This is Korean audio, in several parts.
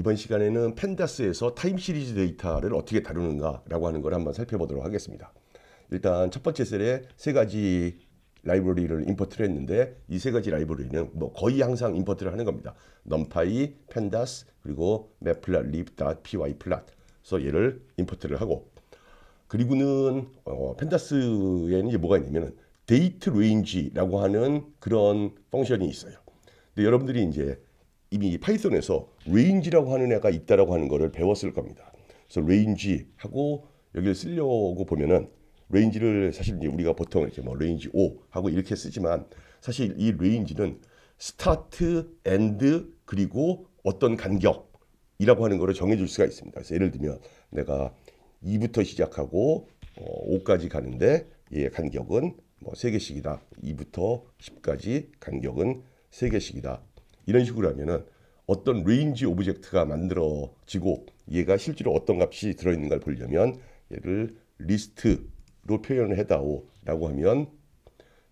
이번 시간에는 펜다스에서 타임 시리즈 데이터를 어떻게 다루는가라고 하는 걸 한번 살펴보도록 하겠습니다. 일단 첫 번째 셀에 세 가지 라이브러리를 임포트를 했는데 이 세 가지 라이브러리는 뭐 거의 항상 임포트를 하는 겁니다. numpy, pandas, 그리고 matplotlib.py plot. 그래서 얘를 임포트를 하고 그리고는 어, 펜다스에는 이제 뭐가 있냐면은 데이트 레인지라고 하는 그런 펑션이 있어요. 근데 여러분들이 이제 이미 파이썬에서 레인지라고 하는 애가 있다라고 하는 거를 배웠을 겁니다. 그래서 레인지 하고 여기를 쓰려고 보면은 레인지를 사실 이제 우리가 보통 이렇게 뭐 레인지 O 하고 이렇게 쓰지만 사실 이 레인지는 스타트, 엔드 그리고 어떤 간격이라고 하는 거를 정해줄 수가 있습니다. 그래서 예를 들면 내가 2부터 시작하고 어, 5까지 가는데 얘 간격은 뭐 3개씩이다. 2부터 10까지 간격은 3개씩이다. 이런 식으로 하면은 어떤 레인지 오브젝트가 만들어지고 얘가 실제로 어떤 값이 들어있는가를 보려면 얘를 리스트로 표현을 해다오라고 하면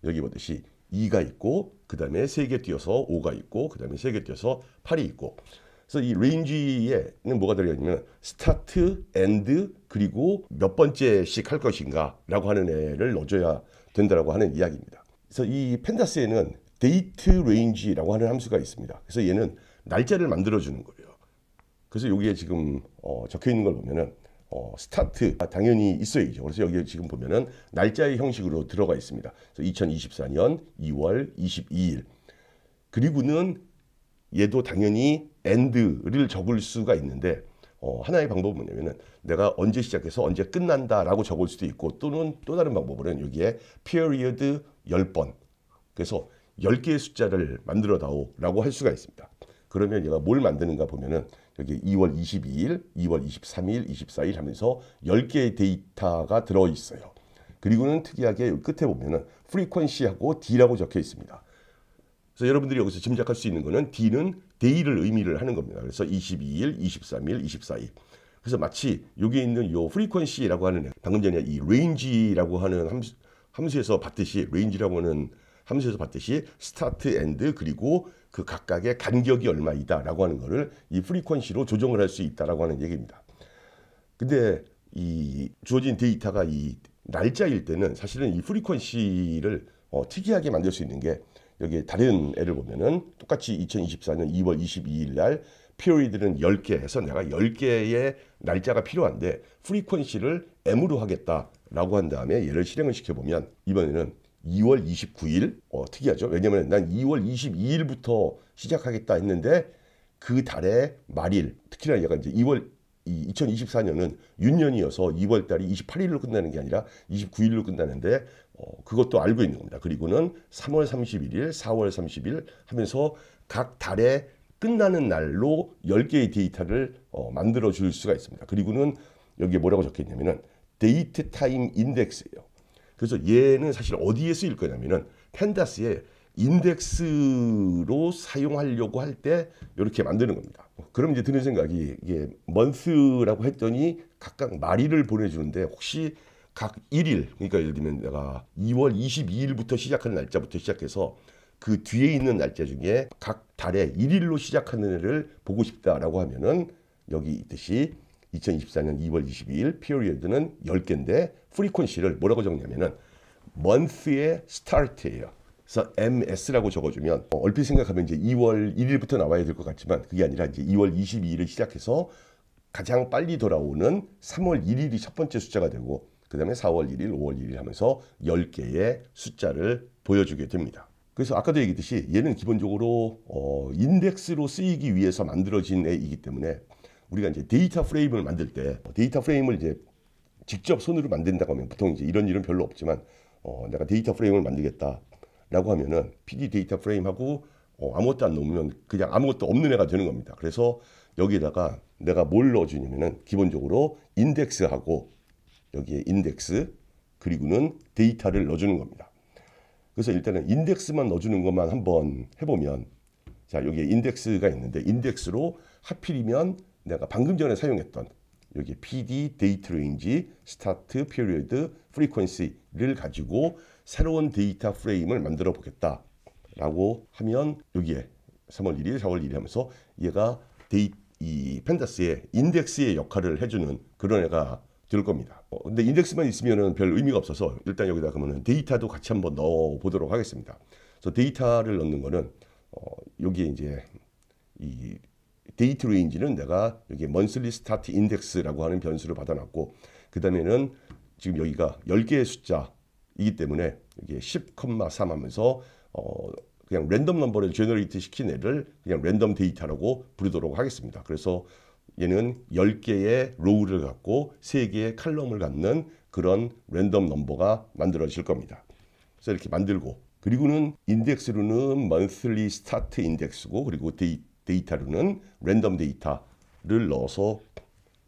여기 보듯이 2가 있고 그 다음에 3개 띄어서 5가 있고 그 다음에 3개 띄어서 8이 있고 그래서 이 r a n g e 에는 뭐가 들어있냐면 start, end, 그리고 몇 번째씩 할 것인가 라고 하는 애를 넣어줘야 된다고 하는 이야기입니다. 그래서 이 p a n d a s 에는 date r a n g e 라고 하는 함수가 있습니다. 그래서 얘는 날짜를 만들어주는 거예요. 그래서 여기에 지금 어, 적혀 있는 걸 보면은 어, 스타트 당연히 있어야죠. 그래서 여기 지금 보면은 날짜의 형식으로 들어가 있습니다. 그래서 2024년 2월 22일 그리고는 얘도 당연히 엔드를 적을 수가 있는데 어, 하나의 방법은 뭐냐면은 내가 언제 시작해서 언제 끝난다라고 적을 수도 있고 또는 또 다른 방법으로는 여기에 period 10번 그래서 10개의 숫자를 만들어 다오라고 할 수가 있습니다. 그러면 얘가 뭘 만드는가 보면은 여기 2월 22일, 2월 23일, 24일 하면서 10개의 데이터가 들어 있어요. 그리고는 특이하게 끝에 보면은 f r e q u e n c y 하고 D라고 적혀 있습니다. 그래서 여러분들이 여기서 짐작할 수 있는 거는 D는 데이를 의미를 하는 겁니다. 그래서 22일, 23일, 24일. 그래서 마치 여기 에 있는 요 e n c y 라고 하는 방금 전에 이 레인지라고 하는 함수, 에서 봤듯이 r a n g e 라고 하는 함수에서 봤듯이 스타트 엔드 그리고 그 각각의 간격이 얼마이다라고 하는 거를 이 프리퀀시로 조정을 할 수 있다라고 하는 얘기입니다. 근데 이 주어진 데이터가 이 날짜일 때는 사실은 이 프리퀀시를 어, 특이하게 만들 수 있는 게 여기 다른 애를 보면은 똑같이 2024년 2월 22일 날 피어리드는 10개 해서 내가 10개의 날짜가 필요한데 프리퀀시를 M으로 하겠다라고 한 다음에 얘를 실행을 시켜보면 이번에는 2월 29일 어, 특이하죠. 왜냐면 난 2월 22일부터 시작하겠다 했는데 그 달에 말일 특히나 약간 이제 2월 2024년은 윤년이어서 2월 달이 28일로 끝나는 게 아니라 29일로 끝나는데 어, 그것도 알고 있는 겁니다. 그리고는 3월 31일, 4월 30일 하면서 각 달에 끝나는 날로 10개의 데이터를 어, 만들어 줄 수가 있습니다. 그리고는 여기에 뭐라고 적혀 있냐면은 데이트 타임 인덱스예요. 그래서 얘는 사실 어디에 쓰일 거냐면은 펜다스의 인덱스로 사용하려고 할 때 이렇게 만드는 겁니다. 뭐 그럼 이제 드는 생각이 이게 먼스라고 했더니 각각 마리를 보내주는데 혹시 각 1일 그러니까 예를 들면 내가 2월 22일부터 시작하는 날짜부터 시작해서 그 뒤에 있는 날짜 중에 각 달에 1일로 시작하는 애를 보고 싶다라고 하면은 여기 있듯이 2024년 2월 22일 period는 10개인데 frequency를 뭐라고 적냐면은 month의 start예요. 그래서 MS라고 적어주면 어, 얼핏 생각하면 이제 2월 1일부터 나와야 될 것 같지만 그게 아니라 이제 2월 22일을 시작해서 가장 빨리 돌아오는 3월 1일이 첫 번째 숫자가 되고 그 다음에 4월 1일, 5월 1일 하면서 10개의 숫자를 보여주게 됩니다. 그래서 아까도 얘기했듯이 얘는 기본적으로 어, 인덱스로 쓰이기 위해서 만들어진 애이기 때문에 우리가 이제 데이터 프레임을 만들 때 뭐 데이터 프레임을 이제 직접 손으로 만든다고 하면 보통 이제 이런 일은 별로 없지만 어, 내가 데이터 프레임을 만들겠다라고 하면은 PD 데이터 프레임하고 어, 아무것도 안 넣으면 그냥 아무것도 없는 애가 되는 겁니다. 그래서 여기에다가 내가 뭘 넣어주냐면은 기본적으로 인덱스하고 여기에 인덱스 그리고는 데이터를 넣어주는 겁니다. 그래서 일단은 인덱스만 넣어주는 것만 한번 해보면 자 여기에 인덱스가 있는데 인덱스로 하필이면 내가 방금 전에 사용했던 여기 PD 데이트 레인지 스타트 피리어드 프리퀀시를 가지고 새로운 데이터 프레임을 만들어 보겠다 라고 하면 여기에 3월 1일 4월 1일 하면서 얘가 데이 이펜더스의 인덱스의 역할을 해주는 그런 애가 될 겁니다. 어, 근데 인덱스만 있으면별 의미가 없어서 일단 여기다 그러면 데이터도 같이 한번 넣어 보도록 하겠습니다. 그래서 데이터를 넣는 거는 어, 여기에 이제 이 데이트 레인지는 내가 여기 먼슬리 스타트 인덱스라고 하는 변수를 받아놨고 그 다음에는 지금 여기가 10개의 숫자이기 때문에 여기10,3 하면서 어 그냥 랜덤 넘버를 제너레이트 시킨 애를 그냥 랜덤 데이터라고 부르도록 하겠습니다. 그래서 얘는 10개의 로우를 갖고 3개의 칼럼을 갖는 그런 랜덤 넘버가 만들어질 겁니다. 그래서 이렇게 만들고 그리고는 인덱스로는 monthly start index고 그리고 데이, 데이터로는 랜덤 데이터를 넣어서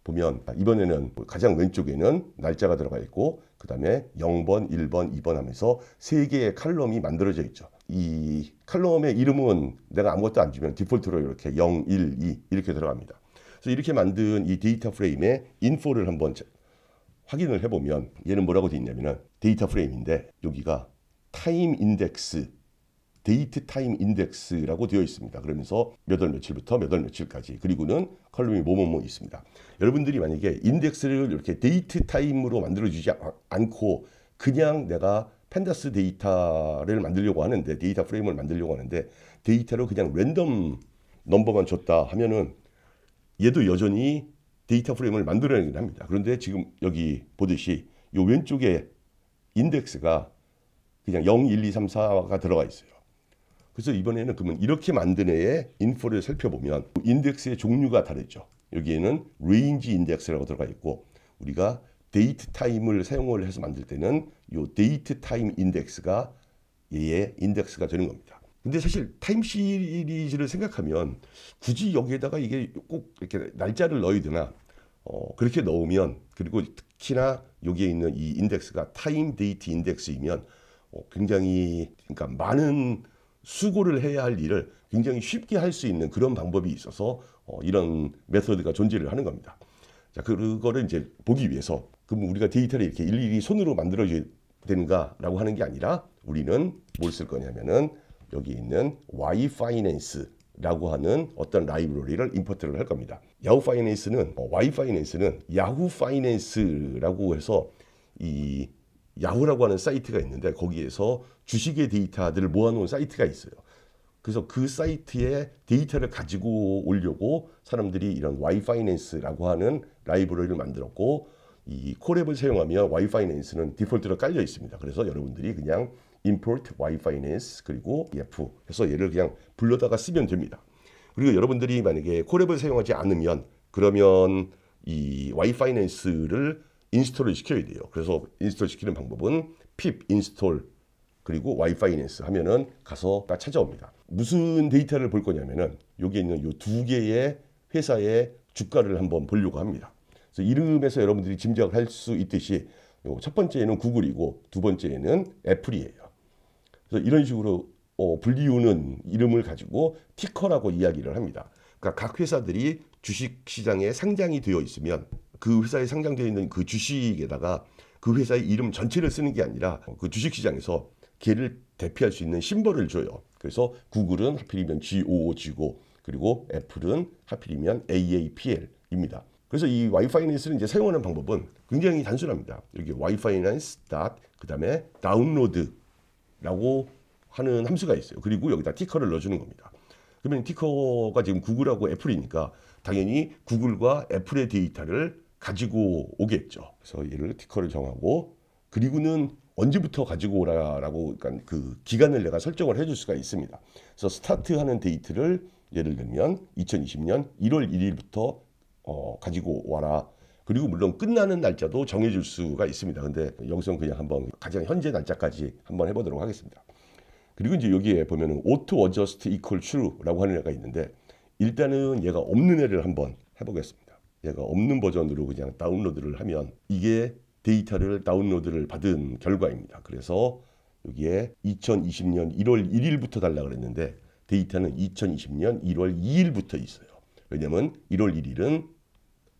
보면 아, 이번에는 가장 왼쪽에는 날짜가 들어가 있고 그 다음에 0번, 1번, 2번 하면서 3개의 칼럼이 만들어져 있죠. 이 칼럼의 이름은 내가 아무것도 안 주면 디폴트로 이렇게 0, 1, 2 이렇게 들어갑니다. 그래서 이렇게 만든 이 데이터 프레임의 인포를 한번 확인을 해보면 얘는 뭐라고 돼 있냐면 은 데이터 프레임인데 여기가 타임 인덱스 데이트 타임 인덱스라고 되어 있습니다. 그러면서 몇 월 며칠부터 몇 월 며칠까지 그리고는 컬럼이 뭐뭐뭐 있습니다. 여러분들이 만약에 인덱스를 이렇게 데이트 타임으로 만들어주지 않고 그냥 내가 펜다스 데이터를 만들려고 하는데 데이터 프레임을 만들려고 하는데 데이터로 그냥 랜덤 넘버만 줬다 하면은 얘도 여전히 데이터 프레임을 만들어내긴 합니다. 그런데 지금 여기 보듯이 이 왼쪽에 인덱스가 그냥 0, 1, 2, 3, 4가 들어가 있어요. 그래서 이번에는 그러면 이렇게 만든 애의 인포를 살펴보면 인덱스의 종류가 다르죠. 여기에는 r a 레인지 인덱스라고 들어가 있고 우리가 데이트 타임을 사용을 해서 만들 때는 이 데이트 타임 인덱스가 얘의 인덱스가 되는 겁니다. 근데 사실 타임 시리즈를 생각하면 굳이 여기에다가 이게 꼭 이렇게 날짜를 넣어야 되나 어, 그렇게 넣으면 그리고 특히나 여기에 있는 이 인덱스가 타임 데이트 인덱스이면 어, 굉장히 그러니까 많은 수고를 해야 할 일을 굉장히 쉽게 할 수 있는 그런 방법이 있어서 어, 이런 메소드가 존재를 하는 겁니다. 자, 그거를 이제 보기 위해서 그럼 우리가 데이터를 이렇게 일일이 손으로 만들어줘야 되는가라고 하는 게 아니라 우리는 뭘 쓸 거냐면은 여기 있는 Y Finance 라고 하는 어떤 라이브러리를 임포트를 할 겁니다. 야후 파이낸스는 어, Y 파이낸스는 야후 파이낸스라고 해서 이 야후라고 하는 사이트가 있는데 거기에서 주식의 데이터들을 모아놓은 사이트가 있어요. 그래서 그 사이트에 데이터를 가지고 오려고 사람들이 이런 와이파이낸스라고 하는 라이브러리를 만들었고 이콜앱을 사용하면 와이파이낸스는 디폴트로 깔려 있습니다. 그래서 여러분들이 그냥 import 와이파이낸스 그리고 ef 해서 얘를 그냥 불러다가 쓰면 됩니다. 그리고 여러분들이 만약에 콜앱을 사용하지 않으면 그러면 이 와이파이낸스를 인스톨을 시켜야 돼요. 그래서 인스톨 시키는 방법은 pip install 그리고 와이파이낸스 하면은 가서 딱 찾아옵니다. 무슨 데이터를 볼 거냐면은 여기 있는 이 두 개의 회사의 주가를 한번 보려고 합니다. 그래서 이름에서 여러분들이 짐작을 할 수 있듯이 첫 번째는 구글이고 두 번째는 애플이에요. 그래서 이런 식으로 어, 불리우는 이름을 가지고 티커라고 이야기를 합니다. 그러니까 각 회사들이 주식 시장에 상장이 되어 있으면 그 회사에 상장되어 있는 그 주식에다가 그 회사의 이름 전체를 쓰는 게 아니라 그 주식시장에서 걔를 대표할 수 있는 심벌을 줘요. 그래서 구글은 하필이면 GOOG고 그리고 애플은 하필이면 AAPL입니다. 그래서 이 와이파이낸스를 이제 사용하는 방법은 굉장히 단순합니다. 이렇게 와이파이낸스 닷 그다음에 다운로드라고 하는 함수가 있어요. 그리고 여기다 티커를 넣어주는 겁니다. 그러면 티커가 지금 구글하고 애플이니까 당연히 구글과 애플의 데이터를 가지고 오겠죠. 그래서 얘를 티커를 정하고 그리고는 언제부터 가지고 오라라고 그러니까 그 기간을 내가 설정을 해줄 수가 있습니다. 그래서 스타트하는 데이트를 예를 들면 2020년 1월 1일부터 어, 가지고 와라. 그리고 물론 끝나는 날짜도 정해줄 수가 있습니다. 근데 여기서는 그냥 한번 가장 현재 날짜까지 한번 해보도록 하겠습니다. 그리고 이제 여기에 보면은 auto adjust equal true라고 하는 애가 있는데 일단은 얘가 없는 애를 한번 해보겠습니다. 얘가 없는 버전으로 그냥 다운로드를 하면 이게 데이터를 다운로드를 받은 결과입니다. 그래서 여기에 2020년 1월 1일부터 달라 그랬는데 데이터는 2020년 1월 2일부터 있어요. 왜냐면 1월 1일은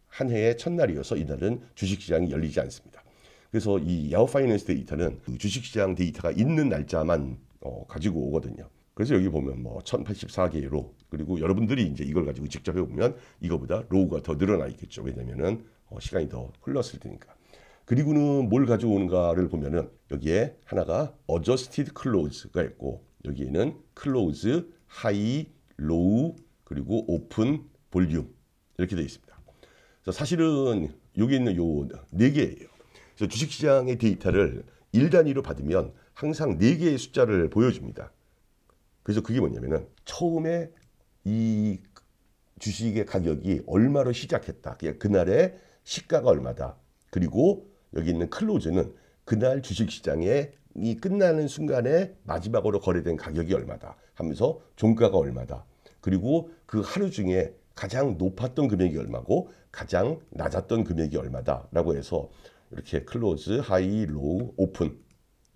한 해의 첫날이어서 이날은 주식시장이 열리지 않습니다. 그래서 이 야후 파이낸스 데이터는 그 주식시장 데이터가 있는 날짜만 어, 가지고 오거든요. 그래서 여기 보면 뭐 1084개로 그리고 여러분들이 이제 이걸 가지고 직접 해보면 이거보다 로우가 더 늘어나 있겠죠. 왜냐면은 어, 시간이 더 흘렀을 테니까. 그리고는 뭘 가져오는가를 보면은 여기에 하나가 adjusted close가 있고 여기에는 close, high, low 그리고 open, volume 이렇게 되어 있습니다. 그래서 사실은 여기 있는 요 네 개예요. 그래서 주식시장의 데이터를 1 단위로 받으면 항상 네 개의 숫자를 보여줍니다. 그래서 그게 뭐냐면은 처음에 이 주식의 가격이 얼마로 시작했다. 그날의 시가가 얼마다. 그리고 여기 있는 클로즈는 그날 주식시장에 이 끝나는 순간에 마지막으로 거래된 가격이 얼마다 하면서 종가가 얼마다 그리고 그 하루 중에 가장 높았던 금액이 얼마고 가장 낮았던 금액이 얼마다라고 해서 이렇게 클로즈, 하이, 로우, 오픈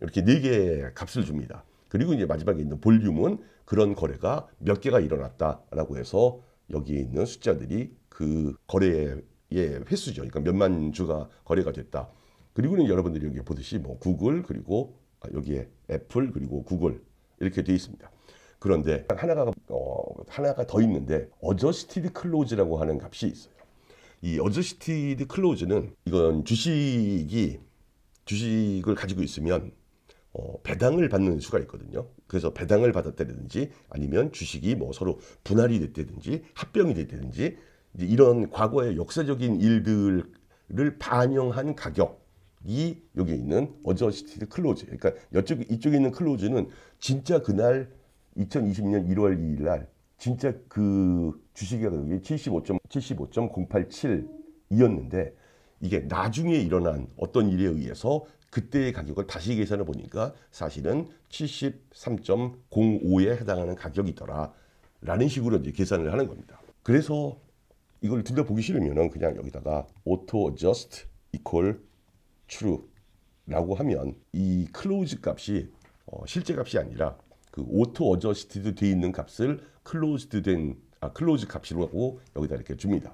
이렇게 네 개의 값을 줍니다. 그리고 이제 마지막에 있는 볼륨은 그런 거래가 몇 개가 일어났다라고 해서 여기에 있는 숫자들이 그 거래의 횟수죠. 그러니까 몇만 주가 거래가 됐다. 그리고는 여러분들이 여기 보듯이 뭐 구글 그리고 아, 여기에 애플 그리고 구글 이렇게 되 있습니다. 그런데 하나가 어, 하나가 더 있는데 어저스티드 클로즈라고 하는 값이 있어요. 이 어저스티드 클로즈는 이건 주식이 주식을 가지고 있으면 어, 배당을 받는 수가 있거든요. 그래서 배당을 받았다든지 아니면 주식이 뭐 서로 분할이 됐다든지 합병이 됐다든지 이런 제이 과거의 역사적인 일들을 반영한 가격이 여기 있는 어저시티드 클로즈. 그러니까 이쪽 이쪽에 있는 클로즈는 진짜 그날 2020년 1월 2일 날 진짜 그 주식의 가격이 75.75.087이었는데 이게 나중에 일어난 어떤 일에 의해서 그때의 가격을 다시 계산해 보니까 사실은 73.05에 해당하는 가격이더라 라는 식으로 이제 계산을 하는 겁니다. 그래서 이걸 둘다보기 싫으면 그냥 여기다가 auto adjust equal true 라고 하면 이 close 값이 어, 실제 값이 아니라 그 auto adjusted 돼 있는 값을 closed 된 아, close 값이라고 여기다 이렇게 줍니다.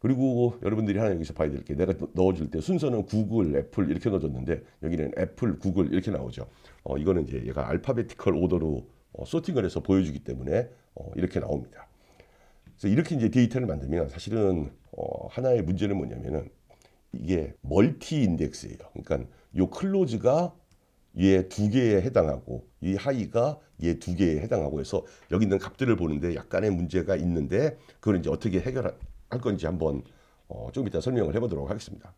그리고 여러분들이 하나 여기서 봐야 될 게 내가 넣어줄 때 순서는 구글, 애플 이렇게 넣어줬는데 여기는 애플, 구글 이렇게 나오죠. 어, 이거는 이제 얘가 알파베티컬 오더로 어, 소팅을 해서 보여주기 때문에 어, 이렇게 나옵니다. 그래서 이렇게 이제 데이터를 만들면 사실은 어, 하나의 문제는 뭐냐면은 이게 멀티 인덱스예요. 그러니까 요 클로즈가 얘 두 개에 해당하고 이 하이가 얘 두 개에 해당하고 해서 여기 있는 값들을 보는데 약간의 문제가 있는데 그걸 이제 어떻게 해결 할 건지 한번 어, 조 이따 설명을 해보도록 하겠습니다.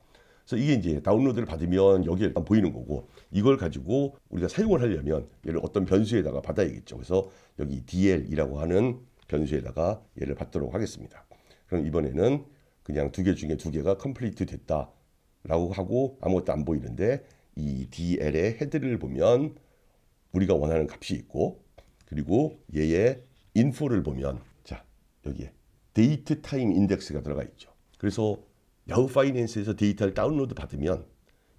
그래서 이게 이제 다운로드를 받으면 여기에 일단 보이는 거고 이걸 가지고 우리가 사용을 하려면 얘를 어떤 변수에다가 받아야겠죠. 그래서 여기 DL이라고 하는 변수에다가 얘를 받도록 하겠습니다. 그럼 이번에는 그냥 두 개 중에 두 개가 컴플리트 됐다라고 하고 아무것도 안 보이는데 이 DL의 헤드를 보면 우리가 원하는 값이 있고 그리고 얘의 인포를 보면 자 여기에 데이트 타임 인덱스가 들어가 있죠. 그래서 야후 파이낸스에서 데이터를 다운로드 받으면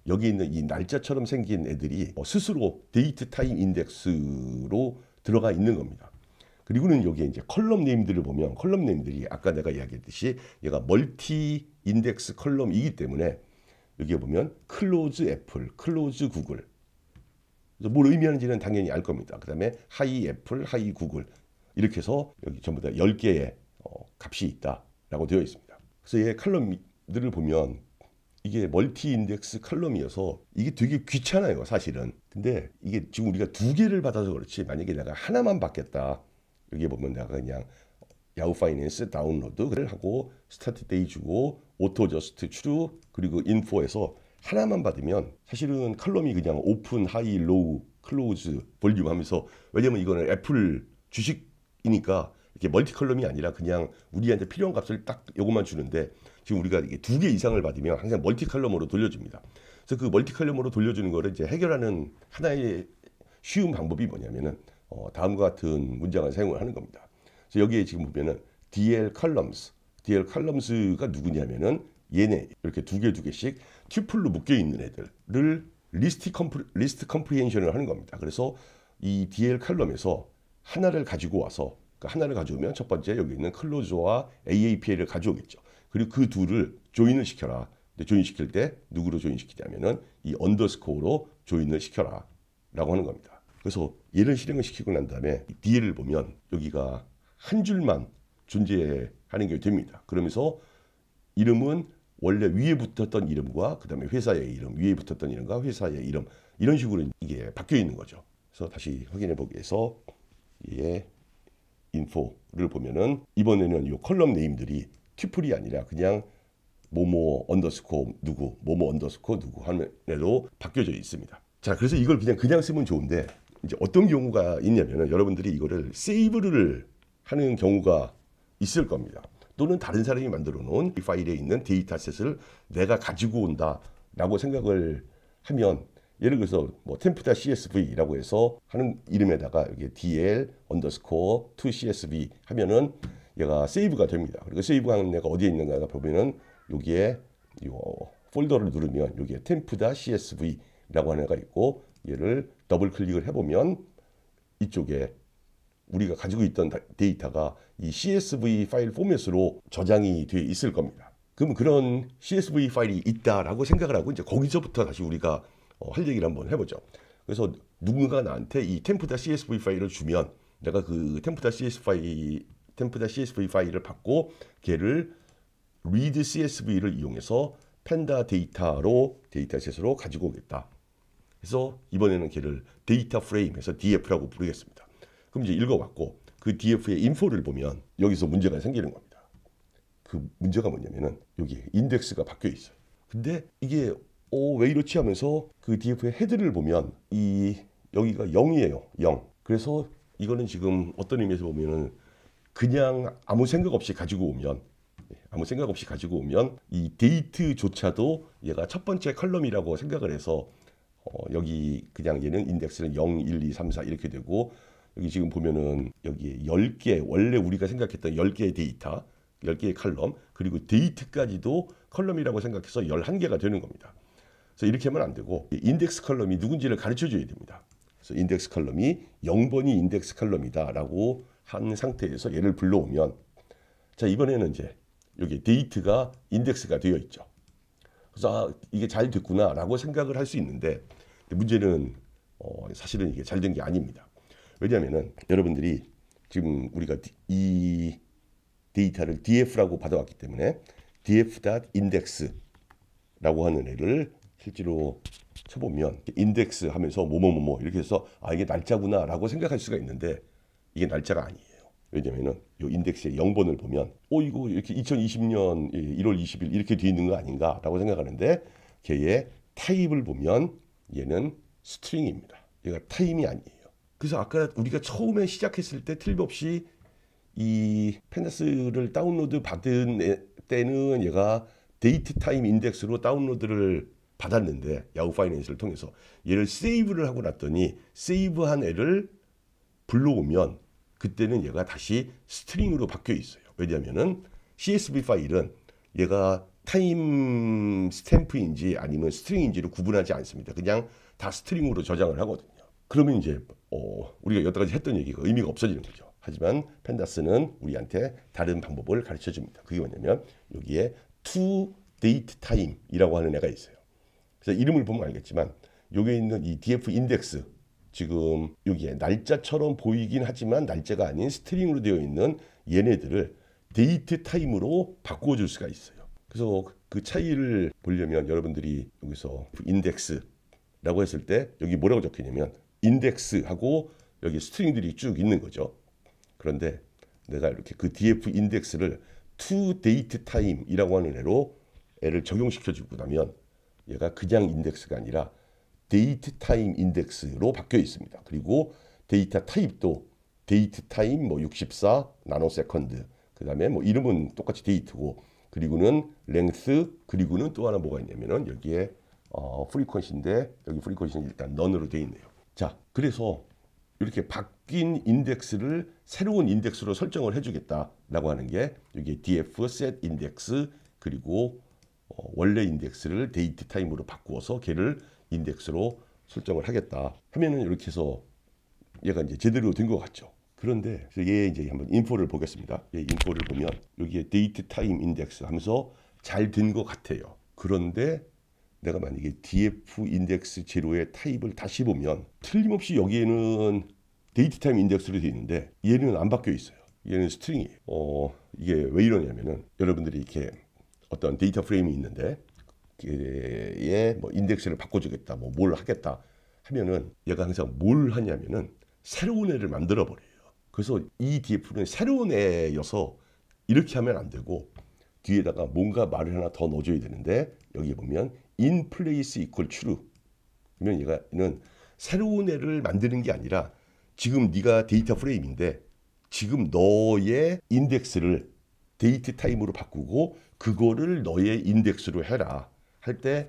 여기 있는 이 날짜처럼 생긴 애들이 뭐 스스로 데이트 타임 인덱스로 들어가 있는 겁니다. 그리고는 여기에 이제 컬럼 네임들을 보면 컬럼 네임들이 아까 내가 이야기했듯이 얘가 멀티 인덱스 컬럼이기 때문에 여기에 보면 클로즈 애플, 클로즈 구글 뭘 의미하는지는 당연히 알 겁니다. 그 다음에 하이 애플, 하이 구글 이렇게 해서 여기 전부 다 10개의 값이 있다라고 되어 있습니다. 그래서 얘 칼럼들을 보면 이게 멀티 인덱스 칼럼이어서 이게 되게 귀찮아요 사실은 근데 이게 지금 우리가 두 개를 받아서 그렇지 만약에 내가 하나만 받겠다 여기에 보면 내가 그냥 야후 파이낸스 다운로드를 하고 스타트 데이 주고 오토 저스트 추루 그리고 인포에서 하나만 받으면 사실은 칼럼이 그냥 오픈 하이 로우 클로즈 볼륨 하면서 왜냐면 이거는 애플 주식이니까 이게 멀티 컬럼이 아니라 그냥 우리한테 필요한 값을 딱 요것만 주는데 지금 우리가 이게 두 개 이상을 받으면 항상 멀티 컬럼으로 돌려줍니다. 그래서 그 멀티 컬럼으로 돌려주는 거를 이제 해결하는 하나의 쉬운 방법이 뭐냐면은 어, 다음과 같은 문장을 사용을 하는 겁니다. 그래서 여기에 지금 보면은 DL columns, DL columns가 누구냐면은 얘네 이렇게 두 개 두 개씩 튜플로 묶여 있는 애들을 리스트 컴프 리스트 컴프리헨션을 하는 겁니다. 그래서 이 DL 칼럼에서 하나를 가지고 와서 그 하나를 가져오면 첫 번째 여기 있는 클로즈와 AAPA를 가져오겠죠. 그리고 그 둘을 조인을 시켜라. 근데 조인 시킬 때 누구로 조인 시키냐면은 이 언더스코어로 조인을 시켜라. 라고 하는 겁니다. 그래서 얘를 실행을 시키고 난 다음에 뒤에를 보면 여기가 한 줄만 존재하는 게 됩니다. 그러면서 이름은 원래 위에 붙었던 이름과 그 다음에 회사의 이름, 위에 붙었던 이름과 회사의 이름 이런 식으로 이게 바뀌어 있는 거죠. 그래서 다시 확인해 보기 위해서 예. 인포를 보면은 이번에는 요 컬럼 네임들이 튜플이 아니라 그냥 모모 언더스코 누구 모모 언더스코 누구 하면에도 바뀌어져 있습니다. 자 그래서 이걸 그냥 그냥 쓰면 좋은데 이제 어떤 경우가 있냐면은 여러분들이 이거를 세이브를 하는 경우가 있을 겁니다. 또는 다른 사람이 만들어 놓은 이 파일에 있는 데이터셋을 내가 가지고 온다라고 생각을 하면 예를 들어서 뭐 템프다 CSV라고 해서 하는 이름에다가 여기 DL 언더스코어 2CSV 하면은 얘가 세이브가 됩니다. 그리고 세이브하는 얘가 어디에 있는가 보면은 여기에 요 폴더를 누르면 여기에 템프다 CSV라고 하는 애가 있고 얘를 더블 클릭을 해보면 이쪽에 우리가 가지고 있던 데이터가 이 CSV 파일 포맷으로 저장이 되어 있을 겁니다. 그럼 그런 CSV 파일이 있다라고 생각을 하고 이제 거기서부터 다시 우리가 어, 할 얘기를 한번 해보죠. 그래서 누군가 나한테 이 템프다 CSV 파일을 주면 내가 그 템프다 CSV 파일 템프다 CSV 파일을 받고 걔를 read CSV를 이용해서 펜다 데이터로 데이터셋으로 가지고 오겠다. 그래서 이번에는 걔를 데이터 프레임에서 DF라고 부르겠습니다. 그럼 이제 읽어봤고 그 DF의 인포를 보면 여기서 문제가 생기는 겁니다. 그 문제가 뭐냐면은 여기 인덱스가 바뀌어 있어요. 근데 이게 오, 어, 왜 이렇지 하면서 그 DF의 헤드를 보면 이 여기가 0이에요. 0. 그래서 이거는 지금 어떤 의미에서 보면은 그냥 아무 생각 없이 가지고 오면 예, 아무 생각 없이 가지고 오면 이 데이트조차도 얘가 첫 번째 칼럼이라고 생각을 해서 어, 여기 그냥 얘는 인덱스는 0, 1, 2, 3, 4 이렇게 되고 여기 지금 보면은 여기에 10개 원래 우리가 생각했던 10개의 데이터 10개의 칼럼 그리고 데이트까지도 컬럼이라고 생각해서 11개가 되는 겁니다. 그래서 이렇게 하면 안 되고 인덱스 컬럼이 누군지를 가르쳐 줘야 됩니다. 그래서 인덱스 컬럼이 0번이 인덱스 컬럼이다라고 한 상태에서 얘를 불러오면 자 이번에는 이제 여기 데이트가 인덱스가 되어 있죠. 그래서 아, 이게 잘 됐구나라고 생각을 할 수 있는데 문제는 어, 사실은 이게 잘 된 게 아닙니다. 왜냐하면은 여러분들이 지금 우리가 이 데이터를 df라고 받아왔기 때문에 df.index라고 하는 애를 실제로 쳐보면 인덱스 하면서 뭐뭐뭐뭐 이렇게 해서 아 이게 날짜구나라고 생각할 수가 있는데 이게 날짜가 아니에요. 왜냐면은 요 인덱스의 0번을 보면 어 이거 이렇게 2020년 1월 20일 이렇게 돼 있는 거 아닌가라고 생각하는데 걔의 타입을 보면 얘는 스트링입니다. 얘가 타임이 아니에요. 그래서 아까 우리가 처음에 시작했을 때 틀림없이 이 펜더스를 다운로드 받은 때는 얘가 데이트 타임 인덱스로 다운로드를 받았는데 야후 파이낸스를 통해서 얘를 세이브를 하고 났더니 세이브한 애를 불러오면 그때는 얘가 다시 스트링으로 바뀌어 있어요. 왜냐면은 CSV 파일은 얘가 타임 스탬프인지 아니면 스트링인지를 구분하지 않습니다. 그냥 다 스트링으로 저장을 하거든요. 그러면 이제 어, 우리가 여태까지 했던 얘기가 의미가 없어지는 거죠. 하지만 펜다스는 우리한테 다른 방법을 가르쳐 줍니다. 그게 뭐냐면 여기에 to date time이라고 하는 애가 있어요. 그래서 이름을 보면 알겠지만 여기 있는 이 DF 인덱스 지금 여기에 날짜처럼 보이긴 하지만 날짜가 아닌 스트링으로 되어 있는 얘네들을 데이트 타임으로 바꿔 줄 수가 있어요. 그래서 그 차이를 보려면 여러분들이 여기서 인덱스라고 했을 때 여기 뭐라고 적혀있냐면 인덱스하고 여기 스트링들이 쭉 있는 거죠. 그런데 내가 이렇게 그 DF 인덱스를 to date time이라고 하는 애로 애를 적용시켜 주고 나면 얘가 그냥 인덱스가 아니라 데이트 타임 인덱스로 바뀌어 있습니다. 그리고 데이터 타입도 데이트 타임 뭐64 나노 세컨드 그다음에 뭐 이름은 똑같이 데이트고 그리고는 랭스 그리고는 또 하나 뭐가 있냐면은 여기에 어 프리퀀시인데 여기 프리퀀시는 일단 n n o e 으로 되어 있네요. 자, 그래서 이렇게 바뀐 인덱스를 새로운 인덱스로 설정을 해주겠다라고 하는 게 여기 DF 셋 인덱스 그리고 어, 원래 인덱스를 데이트 타임으로 바꾸어서 걔를 인덱스로 설정을 하겠다 하면은 이렇게 해서 얘가 이제 제대로 된 것 같죠. 그런데 얘 이제 한번 인포를 보겠습니다. 얘 인포를 보면 여기에 데이트 타임 인덱스 하면서 잘 된 것 같아요. 그런데 내가 만약에 DF 인덱스 제로의 타입을 다시 보면 틀림없이 여기에는 데이트 타임 인덱스로 되어 있는데 얘는 안 바뀌어 있어요. 얘는 스트링이에요. 어, 이게 왜 이러냐면은 여러분들이 이렇게 어떤 데이터 프레임이 있는데 그에 뭐 인덱스를 바꿔주겠다, 뭐 뭘 하겠다 하면은 얘가 항상 뭘 하냐면은 새로운 애를 만들어 버려요. 그래서 이 DF는 새로운 애여서 이렇게 하면 안 되고 뒤에다가 뭔가 말을 하나 더 넣어줘야 되는데 여기 보면 in place equal true 그러면 얘가는 새로운 애를 만드는 게 아니라 지금 네가 데이터 프레임인데 지금 너의 인덱스를 데이트 타임으로 바꾸고 그거를 너의 인덱스로 해라 할 때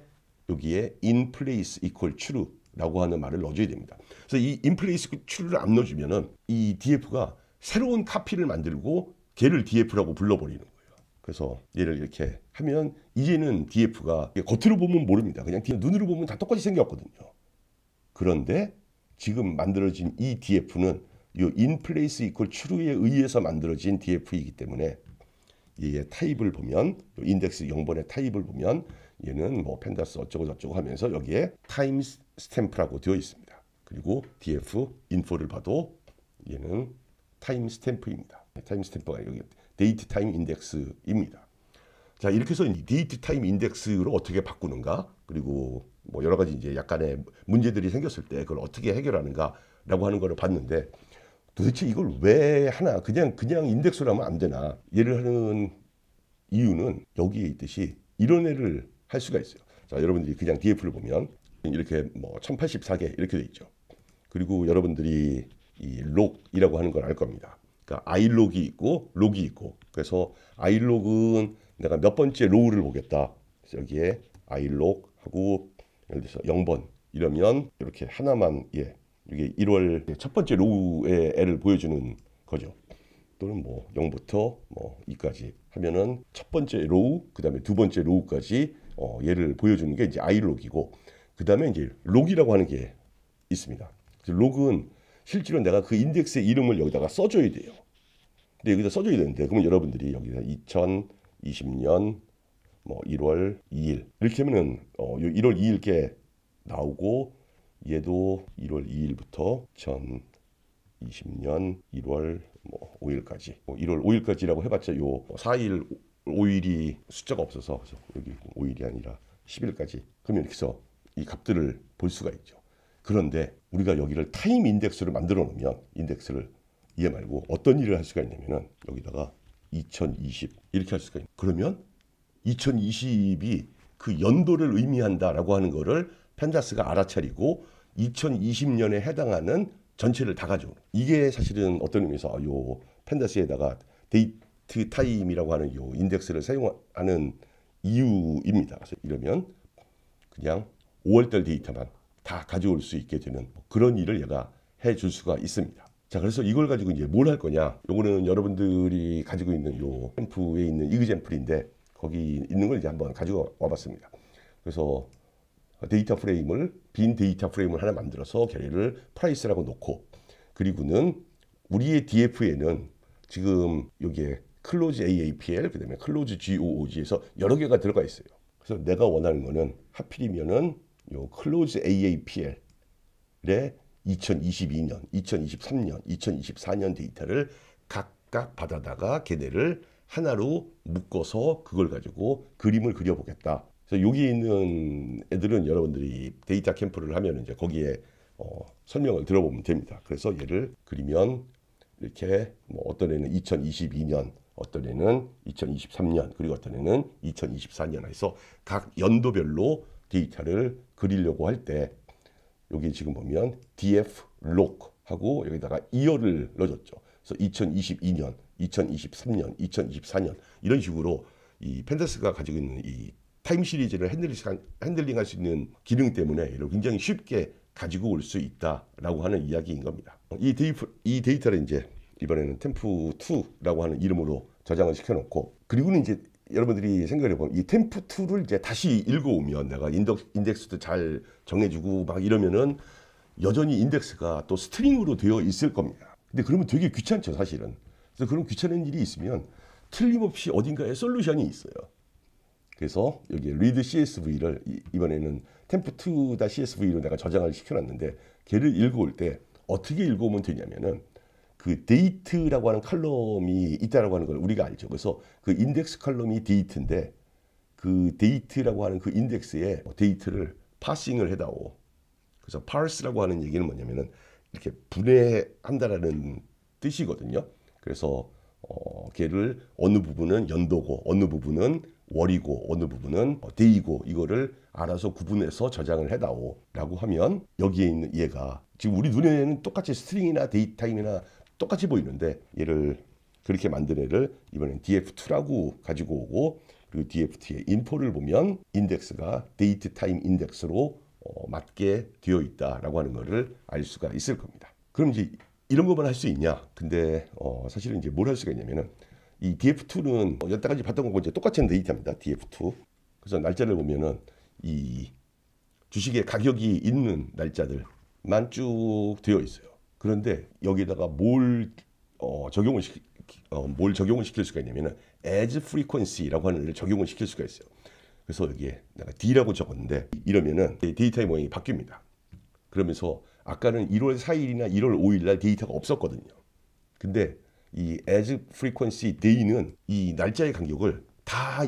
여기에 in place equal true 라고 하는 말을 넣어줘야 됩니다. 그래서 이 in place true를 안 넣어주면은 이 df가 새로운 카피를 만들고 걔를 df라고 불러버리는 거예요. 그래서 얘를 이렇게 하면 이제는 df가 겉으로 보면 모릅니다. 그냥 눈으로 보면 다 똑같이 생겼거든요. 그런데 지금 만들어진 이 df는 이 in place equal true에 의해서 만들어진 df이기 때문에 얘의 타입을 보면 인덱스 0번의 타입을 보면 얘는 뭐펜더스 어쩌고 저쩌고 하면서 여기에 타임 스탬프라고 되어 있습니다. 그리고 df i n f o 를 봐도 얘는 타임 스탬프입니다. 타임 스탬프가 여기 데이트 타임 인덱스입니다. 자 이렇게 해서 데이트 타임 인덱스로 어떻게 바꾸는가 그리고 뭐 여러 가지 이제 약간의 문제들이 생겼을 때 그걸 어떻게 해결하는가라고 하는 거를 봤는데 도대체 이걸 왜 하나 그냥 그냥 인덱스로 하면 안 되나 얘를 하는 이유는 여기에 있듯이 이런 애를 할 수가 있어요. 자 여러분들이 그냥 DF를 보면 이렇게 뭐 1084개 이렇게 돼 있죠. 그리고 여러분들이 이 록이라고 하는 걸 알 겁니다. 그러니까 아일록이 있고 록이 있고 그래서 아일록은 내가 몇 번째 로우를 보겠다. 여기에 아일록 하고 예를 들어서 0번 이러면 이렇게 하나만 예 이게 1월 첫 번째 로우의 애를 보여주는 거죠. 또는 뭐 0부터 뭐 2까지 하면은 첫 번째 로우, 그 다음에 두 번째 로우까지 어, 얘를 보여주는 게 이제 아이록이고 그 다음에 이제 록이라고 하는 게 있습니다. 록은 실제로 내가 그 인덱스의 이름을 여기다가 써줘야 돼요. 근데 여기다 써줘야 되는데 그러면 여러분들이 여기다 2020년 뭐 1월 2일 이렇게 하면은 어, 1월 2일께 나오고 얘도 1월 2일부터 전 20년 1월 뭐 5일까지 1월 뭐 5일까지라고 해봤자 요 4일 5일이 숫자가 없어서 여기 5일이 아니라 10일까지 그러면 여기서 이 값들을 볼 수가 있죠 그런데 우리가 여기를 타임 인덱스를 만들어 놓으면 인덱스를 이해 말고 어떤 일을 할 수가 있냐면은 여기다가 2020 이렇게 할 수가 있는 그러면 2020이 그 연도를 의미한다라고 하는 거를 펜다스가 알아차리고 2020년에 해당하는 전체를 다 가져오는 이게 사실은 어떤 의미에서 아, 요 펜다스에다가 데이트 타임이라고 하는 요 인덱스를 사용하는 이유입니다. 그래서 이러면 그냥 5월달 데이터만 다 가져올 수 있게 되는 뭐 그런 일을 얘가 해줄 수가 있습니다. 자 그래서 이걸 가지고 이제 뭘 할 거냐 요거는 여러분들이 가지고 있는 요 샘플에 있는 이그젠플인데 거기 있는 걸 이제 한번 가지고 와봤습니다. 그래서 데이터 프레임을 빈 데이터 프레임을 하나 만들어서 결의를 프라이스라고 놓고 그리고는 우리의 DF에는 지금 여기에 클로즈 AAPL 그다음에 클로즈 GOOG에서 여러 개가 들어가 있어요. 그래서 내가 원하는 거는 하필이면은 요 클로즈 AAPL에 2022년, 2023년, 2024년 데이터를 각각 받아다가 걔네를 하나로 묶어서 그걸 가지고 그림을 그려보겠다. 그래서 여기 있는 애들은 여러분들이 데이터 캠프를 하면 이제 거기에 어, 설명을 들어보면 됩니다. 그래서 얘를 그리면 이렇게 뭐 어떤 애는 2022년, 어떤 애는 2023년, 그리고 어떤 애는 2024년 해서 각 연도별로 데이터를 그리려고 할 때 여기 지금 보면 df log 하고 여기다가 y e a r 를 넣어줬죠. 그래서 2022년, 2023년, 2024년 이런 식으로 이 펜데스가 가지고 있는 이 타임 시리즈를 핸들링, 할 수 있는 기능 때문에 굉장히 쉽게 가지고 올 수 있다라고 하는 이야기인 겁니다. 이, 데이프, 이 데이터를 이제 이번에는 템프2라고 하는 이름으로 저장을 시켜놓고 그리고는 이제 여러분들이 생각해 보면 이 템프2를 이제 다시 읽어오면 내가 인덕, 인덱스도 잘 정해주고 막 이러면은 여전히 인덱스가 또 스트링으로 되어 있을 겁니다. 근데 그러면 되게 귀찮죠 사실은. 그래서 그런 귀찮은 일이 있으면 틀림없이 어딘가에 솔루션이 있어요. 그래서 여기 read CSV를 이번에는 temp2.csv로 내가 저장을 시켜놨는데 걔를 읽어올 때 어떻게 읽어오면 되냐면은 그 데이트라고 하는 칼럼이 있다라고 하는 걸 우리가 알죠. 그래서 그 인덱스 칼럼이 데이트인데 그 데이트라고 하는 그 인덱스에 데이트를 파싱을 해다오. 그래서 parse라고 하는 얘기는 뭐냐면은 이렇게 분해한다라는 뜻이거든요. 그래서 어, 걔를 어느 부분은 연도고 어느 부분은 월이고 어느 부분은 데이고 어, 이거를 알아서 구분해서 저장을 해다오라고 하면 여기에 있는 얘가 지금 우리 눈에는 똑같이 스트링이나 데이타임이나 똑같이 보이는데 얘를 그렇게 만든 애를 이번엔 df2라고 가지고 오고 그리고 df2의 인포를 보면 인덱스가 데이트 타임 인덱스로 어, 맞게 되어 있다라고 하는 것을 알 수가 있을 겁니다. 그럼 이제 이런 것만 할 수 있냐? 근데 어, 사실은 이제 뭘 할 수가 있냐면은 이 DF2는 여태까지 봤던 거고 이제 똑같은 데이터입니다. DF2. 그래서 날짜를 보면은 이 주식의 가격이 있는 날짜들만 쭉 되어 있어요. 그런데 여기다가 뭘 어, 적용을 시 어, 뭘 적용을 시킬 수가 있냐면은 as frequency라고 하는 걸 적용을 시킬 수가 있어요. 그래서 여기에 내가 D라고 적었는데 이러면은 데이터의 모양이 바뀝니다. 그러면서 아까는 1월 4일이나 1월 5일 날 데이터가 없었거든요. 근데 이 as frequency day는 이 날짜의 간격을 다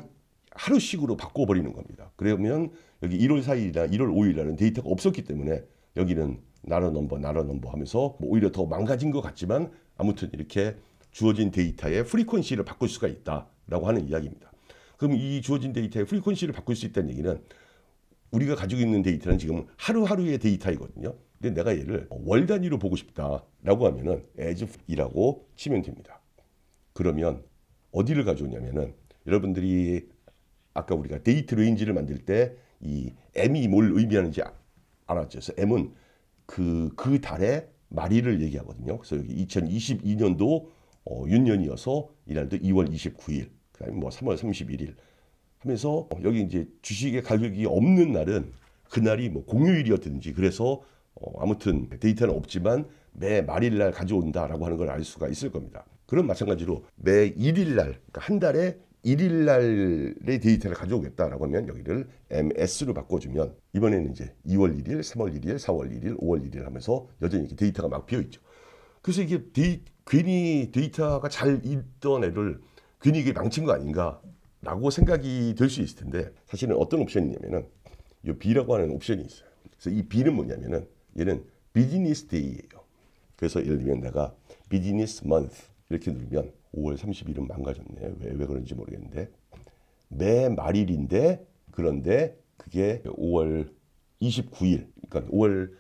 하루씩으로 바꿔버리는 겁니다. 그러면 여기 1월 4일이나 1월 5일이라는 데이터가 없었기 때문에 여기는 나라 넘버 나라 넘버 하면서 뭐 오히려 더 망가진 것 같지만 아무튼 이렇게 주어진 데이터의 프리퀀시를 바꿀 수가 있다라고 하는 이야기입니다. 그럼 이 주어진 데이터의 프리퀀시를 바꿀 수 있다는 얘기는 우리가 가지고 있는 데이터는 지금 하루하루의 데이터이거든요. 근데 내가 얘를 어, 월 단위로 보고 싶다라고 하면은 as 이라고 치면 됩니다. 그러면 어디를 가져오냐면은 여러분들이 아까 우리가 데이트 레인지를 만들 때 이 m이 뭘 의미하는지 아, 알았죠. 그래서 m은 그, 그 달에 말일을 얘기하거든요. 그래서 여기 2022년도 어, 윤년이어서 이날도 2월 29일, 그 다음에 뭐 3월 31일 하면서 어, 여기 이제 주식의 가격이 없는 날은 그날이 뭐 공휴일이었든지 그래서 어, 아무튼 데이터는 없지만 매 말일 날 가져온다라고 하는 걸 알 수가 있을 겁니다. 그럼 마찬가지로 매 1일 날, 그러니까 한 달에 1일 날의 데이터를 가져오겠다라고 하면 여기를 MS로 바꿔주면 이번에는 이제 2월 1일, 3월 1일, 4월 1일, 5월 1일 하면서 여전히 이렇게 데이터가 막 비어있죠. 그래서 이게 데이, 괜히 데이터가 잘 있던 애를 괜히 이게 망친 거 아닌가라고 생각이 될 수 있을 텐데 사실은 어떤 옵션이냐면은 이 B라고 하는 옵션이 있어요. 그래서 이 B는 뭐냐면은 얘는 비즈니스 데이예요. 그래서 예를 들면 내가 비즈니스 먼스 이렇게 누르면 5월 30일은 망가졌네. 왜, 왜 그런지 모르겠는데 매 말일인데 그런데 그게 5월 29일 그러니까 5월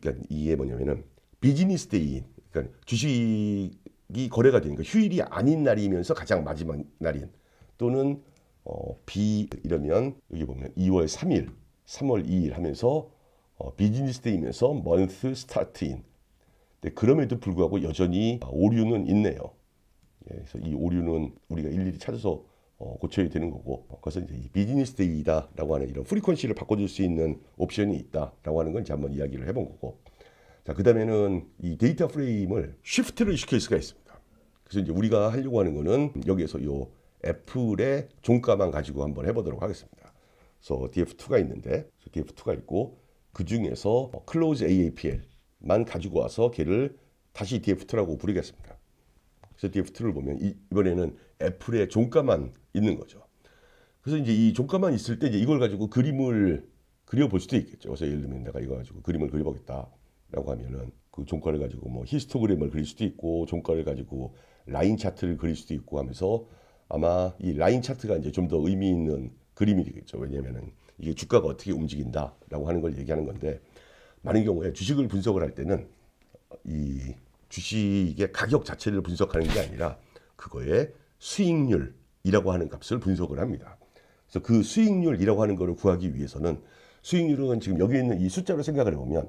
그러니까 이게 뭐냐면은 비즈니스 데이인 그러니까 주식이 거래가 되니까 휴일이 아닌 날이면서 가장 마지막 날인 또는 어, 비 이러면 여기 보면 2월 3일, 3월 2일 하면서 어, 비즈니스 데 팀에서 먼스 스타트인. 네, 그럼에도 불구하고 여전히 아, 오류는 있네요. 예, 그래서 이 오류는 우리가 일일이 찾아서 어, 고쳐야 되는 거고 어, 그래서 이제 비즈니스 데이다라고 하는 이런 프리퀀시를 바꿔줄 수 있는 옵션이 있다라고 하는 건 이제 한번 이야기를 해본 거고 자 그다음에는 이 데이터 프레임을 쉬프트를 시킬 수가 있습니다. 그래서 이제 우리가 하려고 하는 거는 여기에서 요 애플의 종가만 가지고 한번 해보도록 하겠습니다. 그래서 DF2가 있는데 DF2가 있고 그 중에서 뭐 클로즈 AAPL만 가지고 와서 걔를 다시 DFT라고 부르겠습니다. 그래서 DFT를 보면 이, 이번에는 애플의 종가만 있는 거죠. 그래서 이제 이 종가만 있을 때 이제 이걸 가지고 그림을 그려볼 수도 있겠죠. 그래서 예를 들면 내가 이거 가지고 그림을 그려보겠다라고 하면은 그 종가를 가지고 뭐 히스토그램을 그릴 수도 있고 종가를 가지고 라인 차트를 그릴 수도 있고 하면서 아마 이 라인 차트가 이제 좀 더 의미 있는 그림이 되겠죠. 왜냐면은 이게 주가가 어떻게 움직인다라고 하는 걸 얘기하는 건데 많은 경우에 주식을 분석을 할 때는 이 주식의 가격 자체를 분석하는 게 아니라 그거의 수익률이라고 하는 값을 분석을 합니다. 그래서 그 수익률이라고 하는 것을 구하기 위해서는 수익률은 지금 여기 있는 이 숫자로 생각을 해보면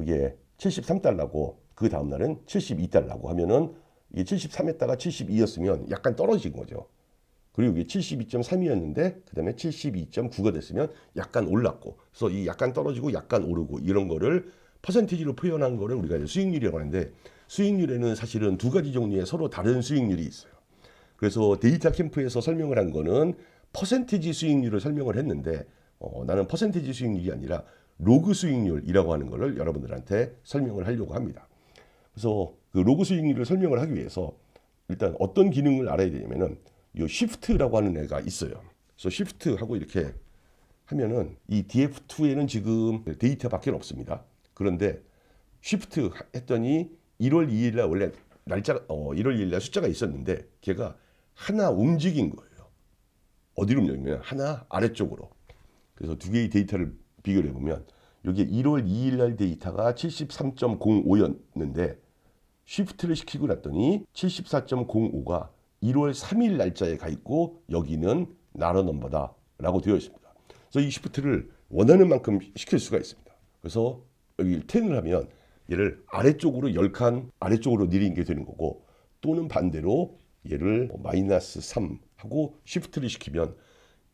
이게 73달러고 그 다음날은 72달러고 하면은 이게 73에다가 72였으면 약간 떨어진 거죠. 그리고 이게 72.3이었는데 그다음에 72.9가 됐으면 약간 올랐고 그래서 이 약간 떨어지고 약간 오르고 이런 거를 퍼센티지로 표현한 거를 우리가 이제 수익률이라고 하는데 수익률에는 사실은 두 가지 종류의 서로 다른 수익률이 있어요. 그래서 데이터 캠프에서 설명을 한 거는 퍼센티지 수익률을 설명을 했는데 어, 나는 퍼센티지 수익률이 아니라 로그 수익률이라고 하는 거를 여러분들한테 설명을 하려고 합니다. 그래서 그 로그 수익률을 설명을 하기 위해서 일단 어떤 기능을 알아야 되냐면은 요 i f t 라고 하는 애가 있어요. 그래서 시프트 하고 이렇게 하면은 이 DF2에는 지금 데이터밖에 없습니다. 그런데 시프트 했더니 1월 2일 날 원래 날짜 어 1월 2일 날 숫자가 있었는데 걔가 하나 움직인 거예요. 어디로 움직이면 하나 아래쪽으로. 그래서 두 개의 데이터를 비교를 해 보면 여기 1월 2일 날 데이터가 73.05였는데 쉬프트를 시키고 났더니 74.05가 1월 3일 날짜에 가 있고 여기는 나라 넘버다라고 되어 있습니다. 그래서 이 시프트를 원하는 만큼 시킬 수가 있습니다. 그래서 여기 10을 하면 얘를 아래쪽으로 10칸 아래쪽으로 내리게 되는 거고 또는 반대로 얘를 마이너스 3 하고 시프트를 시키면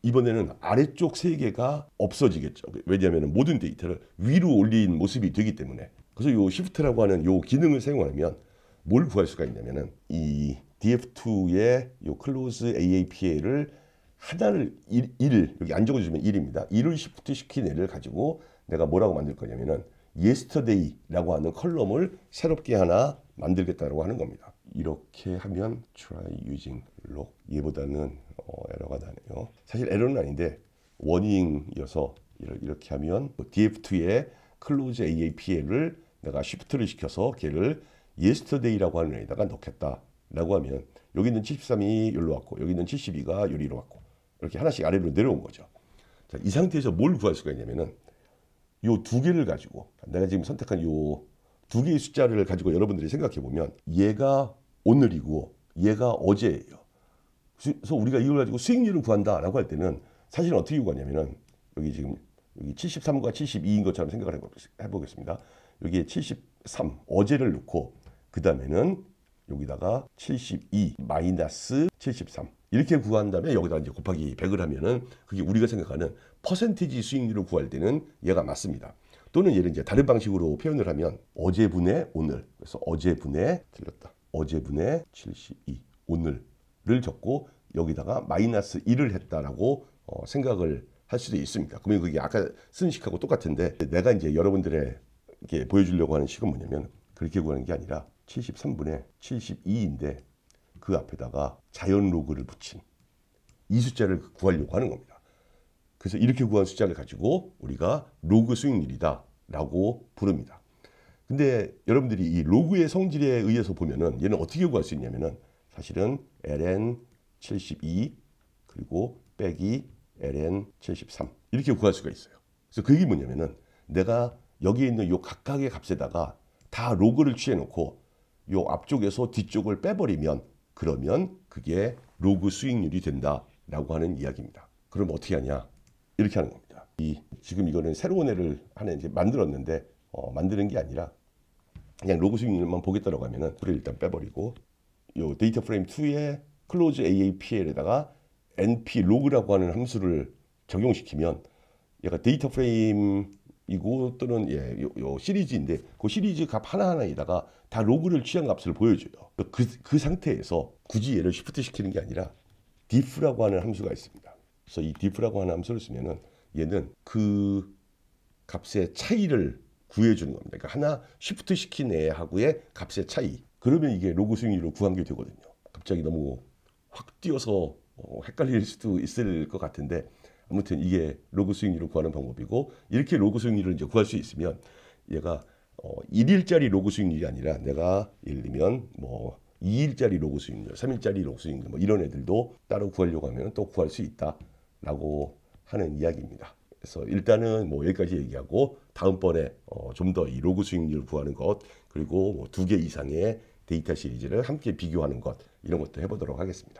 이번에는 아래쪽 세 개가 없어지겠죠. 왜냐하면 모든 데이터를 위로 올린 모습이 되기 때문에. 그래서 요 시프트라고 하는 요 기능을 사용하면 뭘 구할 수가 있냐면이 DF2의 요 클로즈 AAPA를 하나를 1, 1 여기 안 적어주면 1입니다. 1을 시프트 시킨 애를 가지고 내가 뭐라고 만들 거냐면은 yesterday라고 하는 컬럼을 새롭게 하나 만들겠다고 하는 겁니다. 이렇게 하면 try using log 얘보다는 어, 에러가 나네요. 사실 에러는 아닌데 w a r n i n g 이어서 이렇게 하면 df2의 close aap를 내가 shift를 시켜서 걔를 yesterday라고 하는 애에다가 넣겠다. 라고 하면 여기 있는 73이 여기로 왔고 여기 있는 72가 여기로 왔고 이렇게 하나씩 아래로 내려온 거죠. 자, 이 상태에서 뭘 구할 수가 있냐면은 요 두 개를 가지고 내가 지금 선택한 요 두 개의 숫자를 가지고 여러분들이 생각해 보면 얘가 오늘이고 얘가 어제예요. 그래서 우리가 이걸 가지고 수익률을 구한다라고 할 때는 사실 어떻게 구하냐면은 여기 지금 여기 73과 72인 것처럼 생각을 해보겠습니다. 여기에 73 어제를 놓고 그 다음에는 여기다가 72 마이너스 73 이렇게 구한 다음에 여기다 이제 곱하기 100을 하면은 그게 우리가 생각하는 퍼센티지 수익률을 구할 때는 얘가 맞습니다. 또는 얘를 이제 다른 방식으로 표현을 하면 어제분의 오늘 그래서 어제분의 틀렸다. 어제분의 72 오늘을 적고 여기다가 마이너스 1을 했다라고 어, 생각을 할 수도 있습니다. 그러면 그게 아까 쓴 식하고 똑같은데 내가 이제 여러분들의 게 보여주려고 하는 식은 뭐냐면 그렇게 구하는 게 아니라 73분의 72인데 그 앞에다가 자연 로그를 붙인 이 숫자를 구하려고 하는 겁니다. 그래서 이렇게 구한 숫자를 가지고 우리가 로그 수익률이다 라고 부릅니다. 근데 여러분들이 이 로그의 성질에 의해서 보면은 얘는 어떻게 구할 수 있냐면은 사실은 ln 72 그리고 빼기 ln 73 이렇게 구할 수가 있어요. 그래서 그게 뭐냐면은 내가 여기에 있는 이 각각의 값에다가 다 로그를 취해 놓고 요 앞쪽에서 뒤쪽을 빼버리면 그러면 그게 로그 수익률이 된다라고 하는 이야기입니다. 그럼 어떻게 하냐? 이렇게 하는 겁니다. 이 지금 이거는 새로운 애를 하나 이제 만들었는데 어, 만드는 게 아니라 그냥 로그 수익률만 보겠다라고 하면은 그걸 일단 빼버리고 요 데이터 프레임 2에 클로즈 AAPL에다가 NP 로그라고 하는 함수를 적용시키면 얘가 데이터 프레임 이것들은 예, 요, 요 시리즈인데 그 시리즈 값 하나하나에다가 다 로그를 취한 값을 보여줘요. 그, 그, 그 상태에서 굳이 얘를 쉬프트 시키는 게 아니라 diff라고 하는 함수가 있습니다. 그래서 이 diff라고 하는 함수를 쓰면은 얘는 그 값의 차이를 구해주는 겁니다. 그러니까 하나 쉬프트 시킨 애하고의 값의 차이. 그러면 이게 로그 승인으로 구한 게 되거든요. 갑자기 너무 확 뛰어서 어, 헷갈릴 수도 있을 것 같은데 아무튼 이게 로그 수익률을 구하는 방법이고 이렇게 로그 수익률을 이제 구할 수 있으면 얘가 어, 1일짜리 로그 수익률이 아니라 내가 예를 들면 뭐 2일짜리 로그 수익률, 3일짜리 로그 수익률 뭐 이런 애들도 따로 구하려고 하면 또 구할 수 있다라고 하는 이야기입니다. 그래서 일단은 뭐 여기까지 얘기하고 다음번에 어, 좀더 이 로그 수익률 을 구하는 것 그리고 뭐두 개 이상의 데이터 시리즈를 함께 비교하는 것 이런 것도 해보도록 하겠습니다.